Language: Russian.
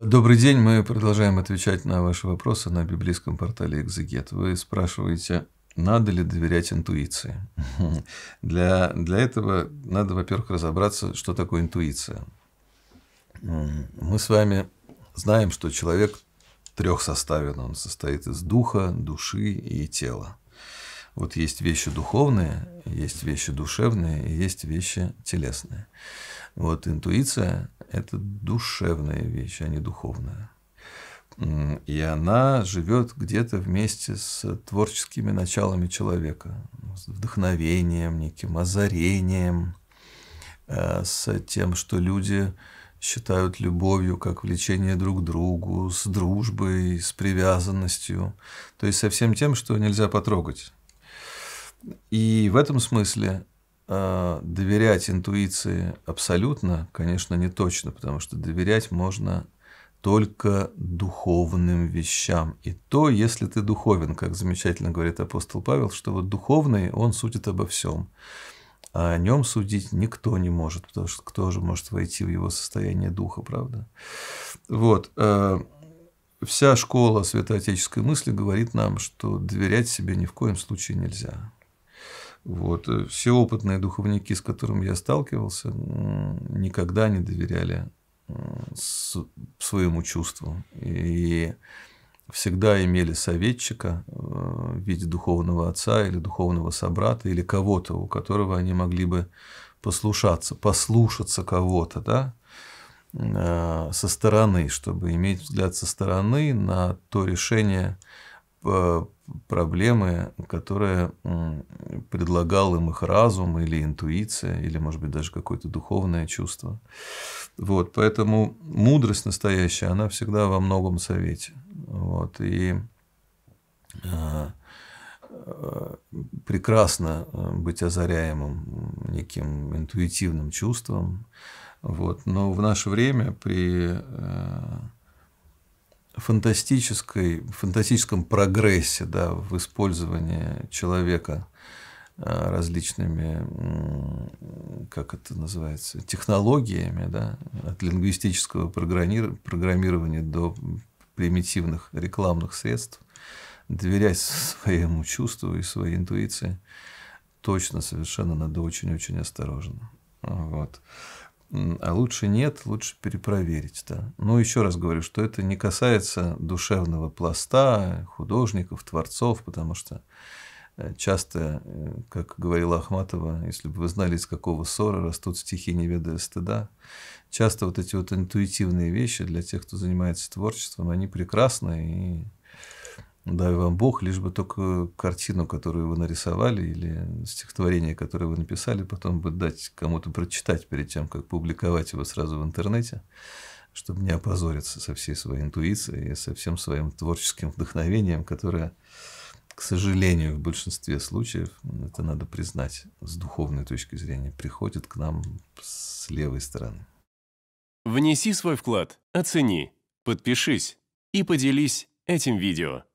Добрый день, мы продолжаем отвечать на ваши вопросы на библейском портале «Экзегет». Вы спрашиваете, надо ли доверять интуиции? Для, для этого надо, во-первых, разобраться, что такое интуиция. Мы с вами знаем, что человек трех составен. Он состоит из духа, души и тела. Вот есть вещи духовные, есть вещи душевные и есть вещи телесные. Вот интуиция – это душевная вещь, а не духовная. И она живет где-то вместе с творческими началами человека, с вдохновением, неким озарением, э, с тем, что люди считают любовью как влечение друг к другу, с дружбой, с привязанностью, то есть со всем тем, что нельзя потрогать. И в этом смысле Э, доверять интуиции абсолютно, конечно, не точно, потому что доверять можно только духовным вещам. И то, если ты духовен, как замечательно говорит апостол Павел, что вот духовный, он судит обо всем. А о нем судить никто не может, потому что кто же может войти в его состояние духа, правда? Вот. Э, вся школа святоотеческой мысли говорит нам, что доверять себе ни в коем случае нельзя. Вот. Э, все опытные духовники, с которыми я сталкивался, никогда не доверяли своему чувству. И всегда имели советчика э, в виде духовного отца или духовного собрата или кого-то, у которого они могли бы послушаться, послушаться кого-то, да, э, со стороны, чтобы иметь взгляд со стороны на то решение, проблемы, которые предлагал им их разум или интуиция, или, может быть, даже какое-то духовное чувство. Вот, поэтому мудрость настоящая, она всегда во многом совете. Вот, и э, э, прекрасно э, быть озаряемым неким интуитивным чувством. Вот. Но в наше время при фантастической, фантастическом прогрессе да, в использовании человека э, различными, как это называется, технологиями, да, от лингвистического программирования до примитивных рекламных средств, доверять своему чувству и своей интуиции, точно совершенно надо очень-очень осторожно. Вот а лучше нет, лучше перепроверить. Да. Но ну, еще раз говорю, что это не касается душевного пласта, художников, творцов, потому что э, часто, э, как говорила Ахматова, если бы вы знали, из какого ссора растут стихи, не ведая стыда, часто вот эти вот интуитивные вещи для тех, кто занимается творчеством, они прекрасны и Дай вам Бог, лишь бы только картину, которую вы нарисовали, или стихотворение, которое вы написали, потом бы дать кому-то прочитать перед тем, как публиковать его сразу в интернете, чтобы не опозориться со всей своей интуицией и со всем своим творческим вдохновением, которое, к сожалению, в большинстве случаев, это надо признать, с духовной точки зрения, приходит к нам с левой стороны. Внеси свой вклад, оцени, подпишись и поделись этим видео.